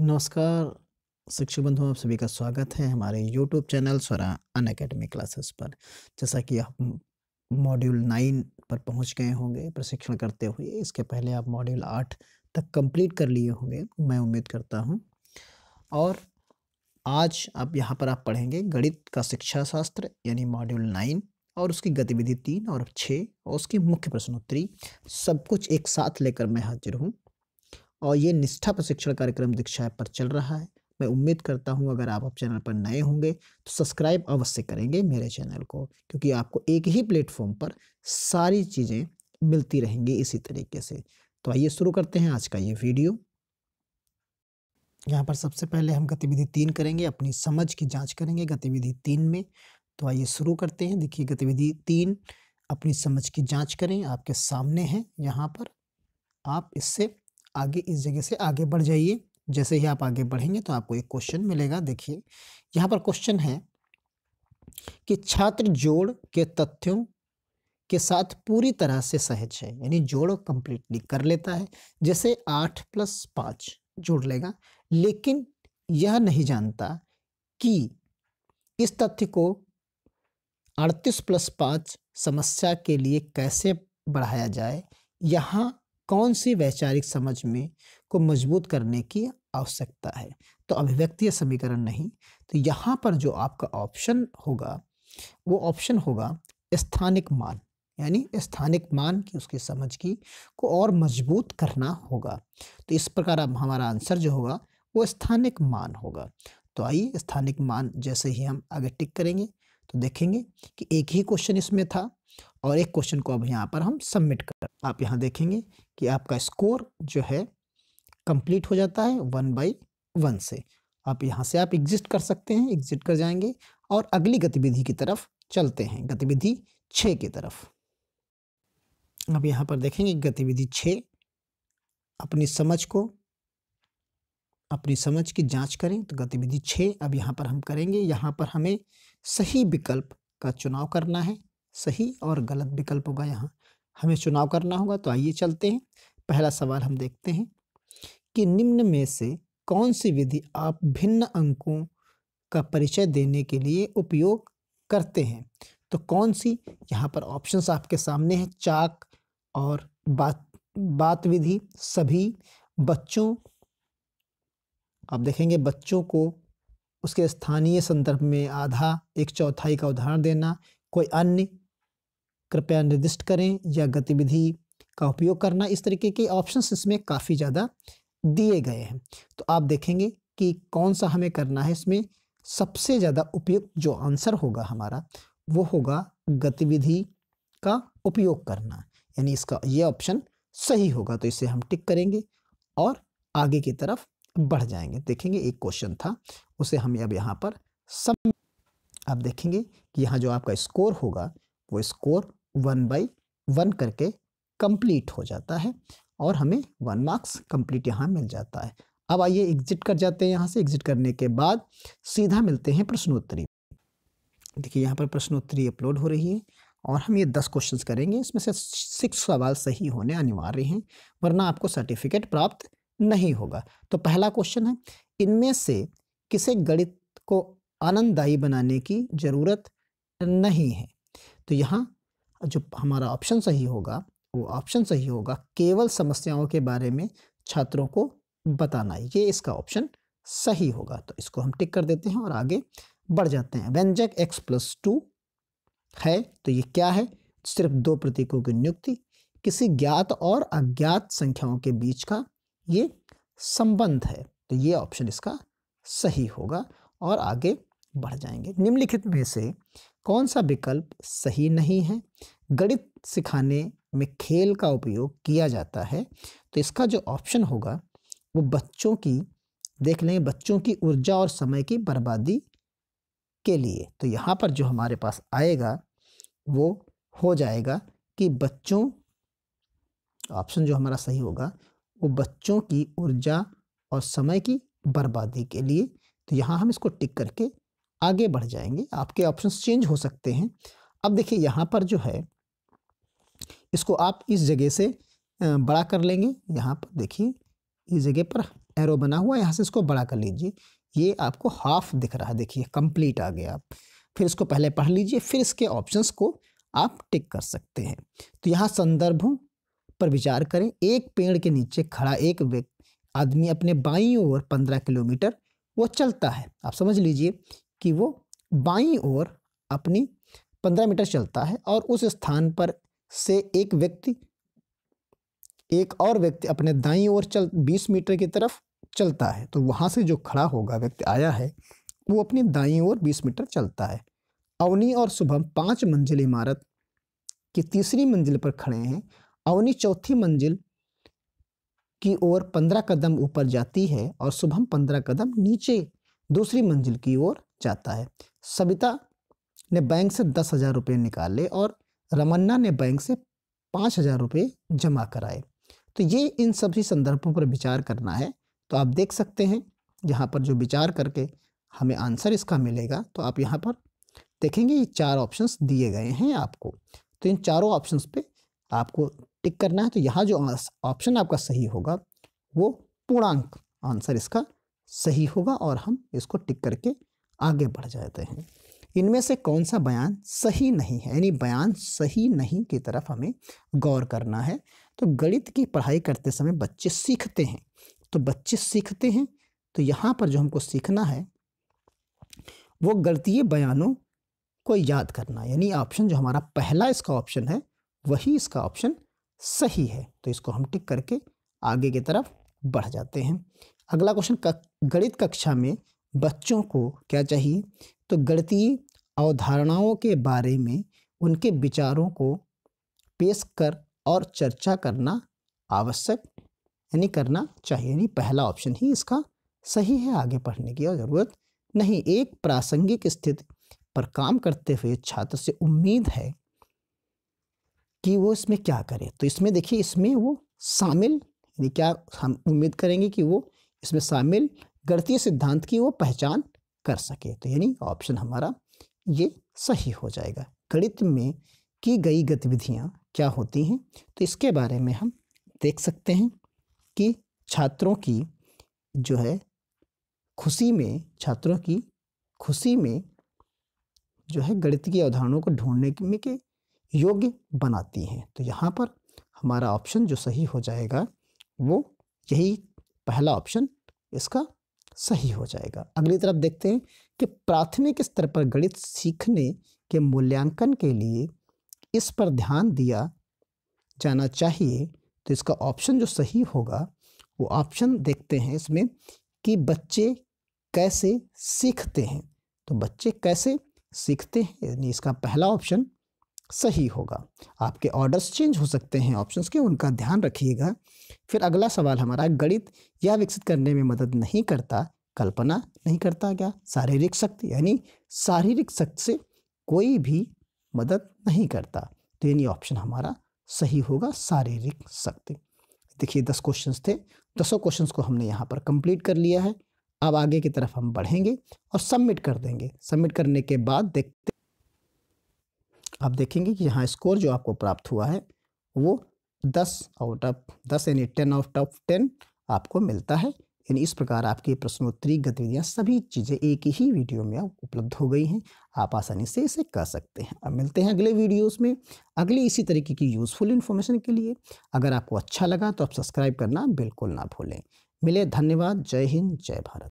नमस्कार शिक्षक बंधुओं आप सभी का स्वागत है हमारे यूट्यूब चैनल स्वरा अन अकेडमी क्लासेस पर जैसा कि आप मॉड्यूल नाइन पर पहुंच गए होंगे प्रशिक्षण करते हुए इसके पहले आप मॉड्यूल आठ तक कंप्लीट कर लिए होंगे मैं उम्मीद करता हूं और आज आप यहां पर आप पढ़ेंगे गणित का शिक्षा शास्त्र यानी मॉड्यूल नाइन और उसकी गतिविधि तीन और छः और उसकी मुख्य प्रश्नोत्तरी सब कुछ एक साथ लेकर मैं हाजिर हूँ और ये निष्ठा प्रशिक्षण कार्यक्रम दीक्षा ऐप पर चल रहा है मैं उम्मीद करता हूँ अगर आप अब चैनल पर नए होंगे तो सब्सक्राइब अवश्य करेंगे मेरे चैनल को क्योंकि आपको एक ही प्लेटफॉर्म पर सारी चीज़ें मिलती रहेंगी इसी तरीके से तो आइए शुरू करते हैं आज का ये वीडियो यहाँ पर सबसे पहले हम गतिविधि तीन करेंगे अपनी समझ की जांच करेंगे गतिविधि तीन में तो आइए शुरू करते हैं देखिए गतिविधि तीन अपनी समझ की जांच करें आपके सामने है यहाँ पर आप इससे आगे इस जगह से आगे बढ़ जाइए जैसे ही आप आगे बढ़ेंगे तो आपको एक क्वेश्चन मिलेगा देखिए यहाँ पर क्वेश्चन है कि छात्र जोड़ के तथ्यों के साथ पूरी तरह से सहज है यानी जोड़ कंप्लीटली कर लेता है जैसे आठ प्लस पाँच जोड़ लेगा लेकिन यह नहीं जानता कि इस तथ्य को अड़तीस प्लस पाँच समस्या के लिए कैसे बढ़ाया जाए यहाँ कौन सी वैचारिक समझ में को मजबूत करने की आवश्यकता है तो अभिव्यक्ति समीकरण नहीं तो यहाँ पर जो आपका ऑप्शन होगा वो ऑप्शन होगा स्थानिक मान यानी स्थानिक मान की उसकी समझ की को और मजबूत करना होगा तो इस प्रकार अब हमारा आंसर जो होगा वो स्थानिक मान होगा तो आइए स्थानिक मान जैसे ही हम आगे टिक करेंगे तो देखेंगे कि एक ही क्वेश्चन इसमें था और एक क्वेश्चन को अब यहाँ पर हम सबमिट कर आप यहाँ देखेंगे कि आपका स्कोर जो है कंप्लीट हो जाता है वन बाई वन से आप यहाँ से आप एग्जिट कर सकते हैं एग्जिट कर जाएंगे और अगली गतिविधि की तरफ चलते हैं गतिविधि छः की तरफ अब यहाँ पर देखेंगे गतिविधि छः अपनी समझ को अपनी समझ की जांच करें तो गतिविधि छः अब यहाँ पर हम करेंगे यहाँ पर हमें सही विकल्प का चुनाव करना है सही और गलत विकल्प होगा यहाँ हमें चुनाव करना होगा तो आइए चलते हैं पहला सवाल हम देखते हैं कि निम्न में से कौन सी विधि आप भिन्न अंकों का परिचय देने के लिए उपयोग करते हैं तो कौन सी यहाँ पर ऑप्शंस आपके सामने हैं चाक और बात बात विधि सभी बच्चों आप देखेंगे बच्चों को उसके स्थानीय संदर्भ में आधा एक चौथाई का उदाहरण देना कोई अन्य कृपया निर्दिष्ट करें या गतिविधि का उपयोग करना इस तरीके के ऑप्शंस इसमें काफ़ी ज़्यादा दिए गए हैं तो आप देखेंगे कि कौन सा हमें करना है इसमें सबसे ज़्यादा उपयुक्त जो आंसर होगा हमारा वो होगा गतिविधि का उपयोग करना यानी इसका ये ऑप्शन सही होगा तो इसे हम टिक करेंगे और आगे की तरफ बढ़ जाएंगे देखेंगे एक क्वेश्चन था उसे हम अब यहाँ पर सब आप देखेंगे कि यहाँ जो आपका स्कोर होगा वो स्कोर वन बाई वन करके कंप्लीट हो जाता है और हमें वन मार्क्स कंप्लीट यहाँ मिल जाता है अब आइए एग्जिट कर जाते हैं यहाँ से एग्जिट करने के बाद सीधा मिलते हैं प्रश्नोत्तरी देखिए यहाँ पर प्रश्नोत्तरी अपलोड हो रही है और हम ये दस क्वेश्चन करेंगे इसमें से सिक्स सवाल सही होने अनिवार्य हैं वरना आपको सर्टिफिकेट प्राप्त नहीं होगा तो पहला क्वेश्चन है इनमें से किसे गणित को आनंददायी बनाने की ज़रूरत नहीं है तो यहाँ जो हमारा ऑप्शन सही होगा वो ऑप्शन सही होगा केवल समस्याओं के बारे में छात्रों को बताना ये इसका ऑप्शन सही होगा तो इसको हम टिक कर देते हैं और आगे बढ़ जाते हैं व्यंजक एक्स प्लस टू है तो ये क्या है सिर्फ दो प्रतीकों की नियुक्ति किसी ज्ञात और अज्ञात संख्याओं के बीच का ये संबंध है तो ये ऑप्शन इसका सही होगा और आगे बढ़ जाएंगे निम्नलिखित में से कौन सा विकल्प सही नहीं है गणित सिखाने में खेल का उपयोग किया जाता है तो इसका जो ऑप्शन होगा वो बच्चों की देख लें बच्चों की ऊर्जा और समय की बर्बादी के लिए तो यहाँ पर जो हमारे पास आएगा वो हो जाएगा कि बच्चों ऑप्शन जो हमारा सही होगा वो बच्चों की ऊर्जा और समय की बर्बादी के लिए तो यहाँ हम इसको टिक करके आगे बढ़ जाएंगे आपके ऑप्शंस चेंज हो सकते हैं अब देखिए यहाँ पर जो है इसको आप इस जगह से बड़ा कर लेंगे यहाँ पर देखिए इस जगह पर एरो बना हुआ यहाँ से इसको बड़ा कर लीजिए ये आपको हाफ दिख रहा है देखिए कंप्लीट आ गया आप फिर इसको पहले पढ़ लीजिए फिर इसके ऑप्शंस को आप टिक कर सकते हैं तो यहाँ संदर्भों पर विचार करें एक पेड़ के नीचे खड़ा एक आदमी अपने बाई ओर पंद्रह किलोमीटर वो चलता है आप समझ लीजिए कि वो बाई ओर अपनी पंद्रह मीटर चलता है और उस स्थान पर से एक व्यक्ति एक और व्यक्ति अपने दाई ओर चल बीस मीटर की तरफ चलता है तो वहाँ से जो खड़ा होगा व्यक्ति आया है वो अपनी दाई ओर बीस मीटर चलता है अवनी और शुभम पाँच मंजिल इमारत की तीसरी मंजिल पर खड़े हैं अवनी चौथी मंजिल की ओर पंद्रह कदम ऊपर जाती है और शुभम पंद्रह कदम नीचे दूसरी मंजिल की ओर जाता है सविता ने बैंक से दस हज़ार रुपये निकाले और रमन्ना ने बैंक से पाँच हज़ार रुपये जमा कराए तो ये इन सभी संदर्भों पर विचार करना है तो आप देख सकते हैं यहाँ पर जो विचार करके हमें आंसर इसका मिलेगा तो आप यहाँ पर देखेंगे ये चार ऑप्शंस दिए गए हैं आपको तो इन चारों ऑप्शंस पे आपको टिक करना है तो यहाँ जो ऑप्शन आपका सही होगा वो पूर्णांक आंसर इसका सही होगा और हम इसको टिक करके आगे बढ़ जाते हैं इनमें से कौन सा बयान सही नहीं है यानी बयान सही नहीं की तरफ हमें गौर करना है तो गणित की पढ़ाई करते समय बच्चे सीखते हैं तो बच्चे सीखते हैं तो यहाँ पर जो हमको सीखना है वो गलतीय बयानों को याद करना यानी ऑप्शन जो हमारा पहला इसका ऑप्शन है वही इसका ऑप्शन सही है तो इसको हम टिक करके आगे की तरफ बढ़ जाते हैं अगला क्वेश्चन गणित कक्षा में बच्चों को क्या चाहिए तो गणतीय अवधारणाओं के बारे में उनके विचारों को पेश कर और चर्चा करना आवश्यक यानी करना चाहिए यानी पहला ऑप्शन ही इसका सही है आगे पढ़ने की ज़रूरत नहीं एक प्रासंगिक स्थिति पर काम करते हुए छात्र से उम्मीद है कि वो इसमें क्या करे तो इसमें देखिए इसमें वो शामिल यानी क्या हम उम्मीद करेंगे कि वो इसमें शामिल गणतीय सिद्धांत की वो पहचान कर सके तो यानी ऑप्शन हमारा ये सही हो जाएगा गणित में की गई गतिविधियाँ क्या होती हैं तो इसके बारे में हम देख सकते हैं कि छात्रों की जो है खुशी में छात्रों की खुशी में जो है गणित की अवधारणों को ढूंढने में के योग्य बनाती हैं तो यहाँ पर हमारा ऑप्शन जो सही हो जाएगा वो यही पहला ऑप्शन इसका सही हो जाएगा अगली तरफ देखते हैं कि प्राथमिक स्तर पर गणित सीखने के मूल्यांकन के लिए इस पर ध्यान दिया जाना चाहिए तो इसका ऑप्शन जो सही होगा वो ऑप्शन देखते हैं इसमें कि बच्चे कैसे सीखते हैं तो बच्चे कैसे सीखते हैं यानी इसका पहला ऑप्शन सही होगा आपके ऑर्डर्स चेंज हो सकते हैं ऑप्शंस के उनका ध्यान रखिएगा फिर अगला सवाल हमारा गणित यह विकसित करने में मदद नहीं करता कल्पना नहीं करता क्या शारीरिक शक्ति यानी शारीरिक शक्ति से कोई भी मदद नहीं करता तो यानी ऑप्शन हमारा सही होगा शारीरिक शक्ति देखिए दस क्वेश्चंस थे दसों क्वेश्चंस को हमने यहाँ पर कंप्लीट कर लिया है अब आगे की तरफ हम बढ़ेंगे और सबमिट कर देंगे सबमिट करने के बाद देखते आप देखेंगे कि यहाँ स्कोर जो आपको प्राप्त हुआ है वो दस आउट ऑफ दस यानी टेन आउट ऑफ टेन आपको मिलता है यानी इस प्रकार आपकी प्रश्नोत्तरी गतिविधियाँ सभी चीज़ें एक ही वीडियो में आप उपलब्ध हो गई हैं आप आसानी से इसे कर सकते हैं अब मिलते हैं अगले वीडियोस में अगली इसी तरीके की यूज़फुल इन्फॉर्मेशन के लिए अगर आपको अच्छा लगा तो आप सब्सक्राइब करना बिल्कुल ना भूलें मिले धन्यवाद जय हिंद जय भारत